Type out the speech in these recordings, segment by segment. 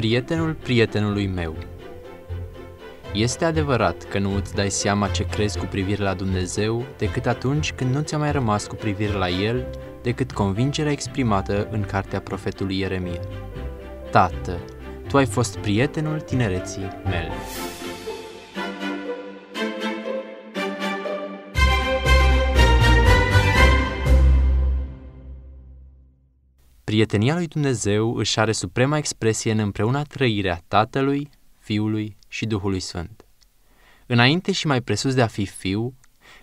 prietenul prietenului meu. Este adevărat că nu îți dai seama ce crezi cu privire la Dumnezeu decât atunci când nu ți-a mai rămas cu privire la El decât convingerea exprimată în cartea profetului Ieremia. Tată, tu ai fost prietenul tinereții mele. Prietenia lui Dumnezeu își are suprema expresie în împreună trăirea Tatălui, Fiului și Duhului Sfânt. Înainte și mai presus de a fi fiu,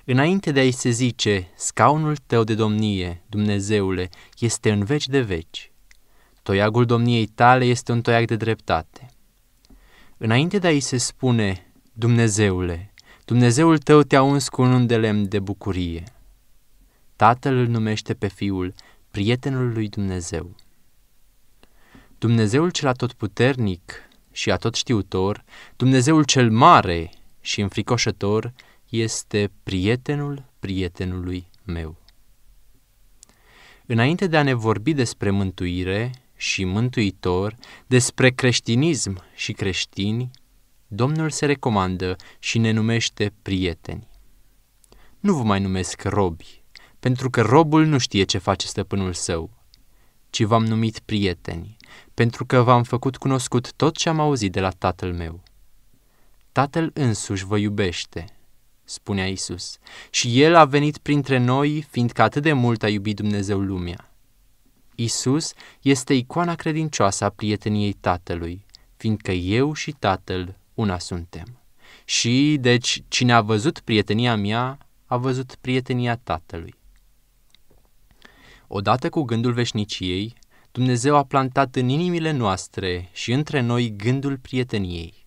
înainte de a-i se zice, scaunul tău de domnie, Dumnezeule, este în veci de veci. Toiagul domniei tale este un toiag de dreptate. Înainte de a-i se spune, Dumnezeule, Dumnezeul tău te-a uns cu un lemn de bucurie. Tatăl îl numește pe fiul prietenul lui Dumnezeu. Dumnezeul cel atotputernic și atotștiutor, Dumnezeul cel mare și înfricoșător, este prietenul prietenului meu. Înainte de a ne vorbi despre mântuire și mântuitor, despre creștinism și creștini, Domnul se recomandă și ne numește prieteni. Nu vă mai numesc robi, pentru că robul nu știe ce face stăpânul său, ci v-am numit prieteni, pentru că v-am făcut cunoscut tot ce am auzit de la tatăl meu. Tatăl însuși vă iubește, spunea Isus, și El a venit printre noi, fiindcă atât de mult a iubit Dumnezeu lumea. Isus este icoana credincioasă a prieteniei Tatălui, fiindcă eu și Tatăl una suntem. Și, deci, cine a văzut prietenia mea, a văzut prietenia Tatălui. Odată cu gândul veșniciei, Dumnezeu a plantat în inimile noastre și între noi gândul prieteniei.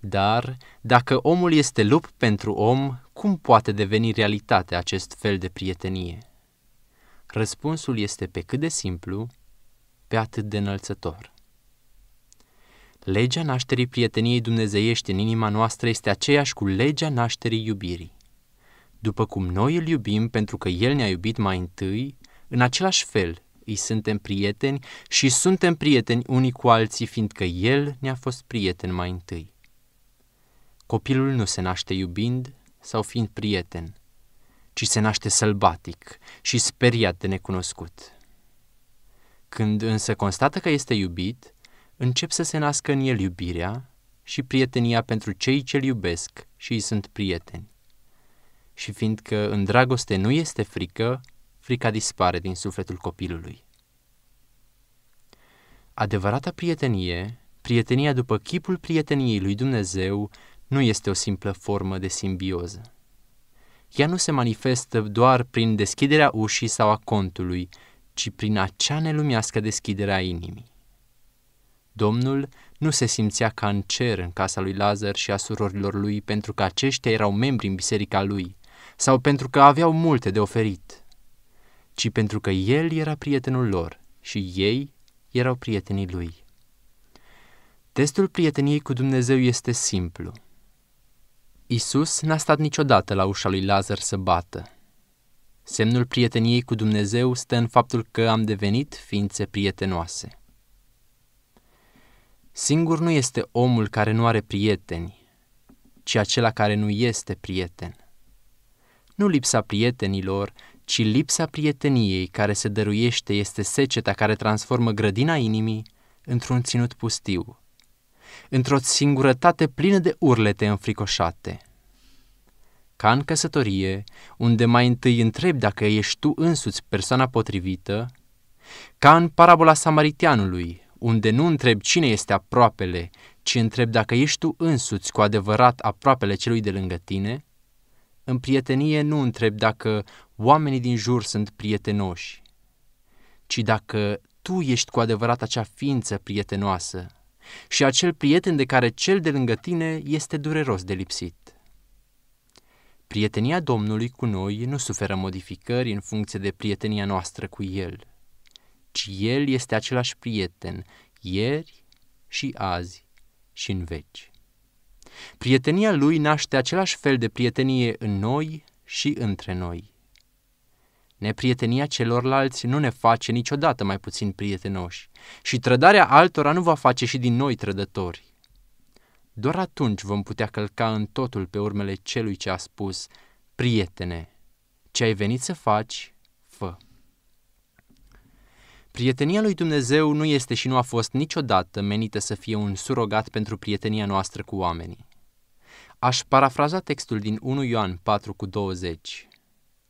Dar, dacă omul este lup pentru om, cum poate deveni realitate acest fel de prietenie? Răspunsul este pe cât de simplu, pe atât de înălțător. Legea nașterii prieteniei dumnezeiești în inima noastră este aceeași cu legea nașterii iubirii. După cum noi îl iubim pentru că El ne-a iubit mai întâi, în același fel, îi suntem prieteni și suntem prieteni unii cu alții, fiindcă El ne-a fost prieten mai întâi. Copilul nu se naște iubind sau fiind prieten, ci se naște sălbatic și speriat de necunoscut. Când însă constată că este iubit, încep să se nască în el iubirea și prietenia pentru cei ce îl iubesc și îi sunt prieteni. Și fiindcă în dragoste nu este frică, frica dispare din sufletul copilului. Adevărata prietenie, prietenia după chipul prieteniei lui Dumnezeu, nu este o simplă formă de simbioză. Ea nu se manifestă doar prin deschiderea ușii sau a contului, ci prin acea nelumească deschidere a inimii. Domnul nu se simțea ca în cer în casa lui Lazar și a surorilor lui pentru că aceștia erau membri în biserica lui sau pentru că aveau multe de oferit ci pentru că el era prietenul lor și ei erau prietenii lui. Testul prieteniei cu Dumnezeu este simplu. Isus n-a stat niciodată la ușa lui Lazar să bată. Semnul prieteniei cu Dumnezeu stă în faptul că am devenit ființe prietenoase. Singur nu este omul care nu are prieteni, ci acela care nu este prieten. Nu lipsa prietenilor, ci lipsa prieteniei care se dăruiește este seceta care transformă grădina inimii într-un ținut pustiu, într-o singurătate plină de urlete înfricoșate. Ca în căsătorie, unde mai întâi întrebi dacă ești tu însuți persoana potrivită, ca în parabola samaritianului, unde nu întreb cine este aproapele, ci întreb dacă ești tu însuți cu adevărat aproapele celui de lângă tine, în prietenie nu întreb dacă oamenii din jur sunt prietenoși, ci dacă tu ești cu adevărat acea ființă prietenoasă și acel prieten de care cel de lângă tine este dureros de lipsit. Prietenia Domnului cu noi nu suferă modificări în funcție de prietenia noastră cu El, ci El este același prieten ieri și azi și în veci. Prietenia Lui naște același fel de prietenie în noi și între noi. Neprietenia celorlalți nu ne face niciodată mai puțin prietenoși și trădarea altora nu va face și din noi trădători. Doar atunci vom putea călca în totul pe urmele celui ce a spus, prietene, ce ai venit să faci, fă. Prietenia lui Dumnezeu nu este și nu a fost niciodată menită să fie un surogat pentru prietenia noastră cu oamenii. Aș parafraza textul din 1 Ioan 4 cu 20.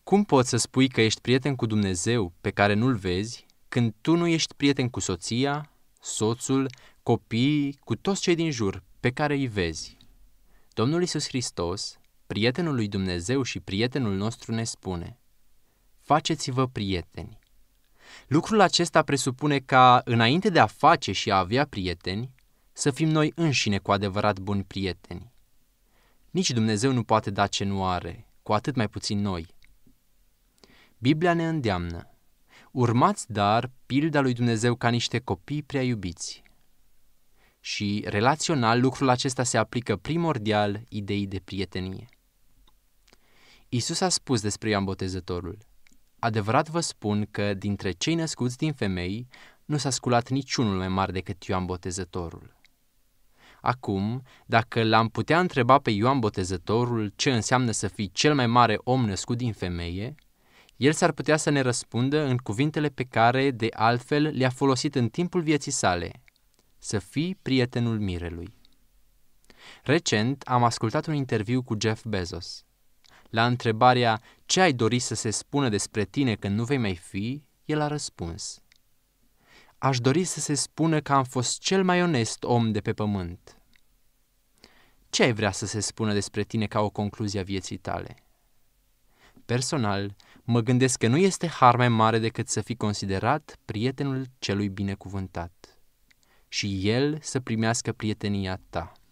Cum poți să spui că ești prieten cu Dumnezeu pe care nu-l vezi când tu nu ești prieten cu soția, soțul, copiii, cu toți cei din jur pe care îi vezi? Domnul Isus Hristos, prietenul lui Dumnezeu și prietenul nostru ne spune, faceți-vă prieteni. Lucrul acesta presupune ca, înainte de a face și a avea prieteni, să fim noi înșine cu adevărat buni prieteni. Nici Dumnezeu nu poate da ce nu are, cu atât mai puțin noi. Biblia ne îndeamnă. Urmați, dar, pilda lui Dumnezeu ca niște copii prea iubiți. Și, relațional, lucrul acesta se aplică primordial ideii de prietenie. Isus a spus despre Ioan Botezătorul, Adevărat vă spun că, dintre cei născuți din femei, nu s-a sculat niciunul mai mare decât Ioan Botezătorul. Acum, dacă l-am putea întreba pe Ioan Botezătorul ce înseamnă să fii cel mai mare om născut din femeie, el s-ar putea să ne răspundă în cuvintele pe care, de altfel, le-a folosit în timpul vieții sale. Să fii prietenul mirelui. Recent am ascultat un interviu cu Jeff Bezos. La întrebarea ce ai dori să se spună despre tine când nu vei mai fi, el a răspuns. Aș dori să se spună că am fost cel mai onest om de pe pământ. Ce ai vrea să se spună despre tine ca o concluzie a vieții tale? personal, mă gândesc că nu este har mai mare decât să fii considerat prietenul celui binecuvântat și el să primească prietenia ta.